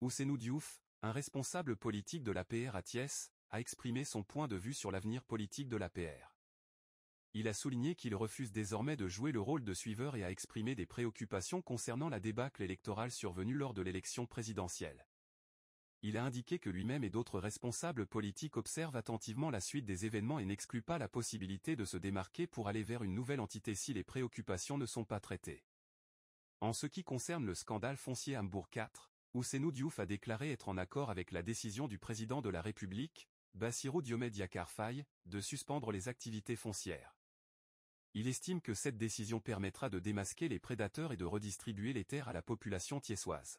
Ousenou Diouf, un responsable politique de l'APR à Thiès, a exprimé son point de vue sur l'avenir politique de l'APR. Il a souligné qu'il refuse désormais de jouer le rôle de suiveur et a exprimé des préoccupations concernant la débâcle électorale survenue lors de l'élection présidentielle. Il a indiqué que lui-même et d'autres responsables politiques observent attentivement la suite des événements et n'excluent pas la possibilité de se démarquer pour aller vers une nouvelle entité si les préoccupations ne sont pas traitées. En ce qui concerne le scandale foncier Hambourg 4, Ousenou Diouf a déclaré être en accord avec la décision du président de la République, Bassirou Diomed Yakar de suspendre les activités foncières. Il estime que cette décision permettra de démasquer les prédateurs et de redistribuer les terres à la population tiessoise.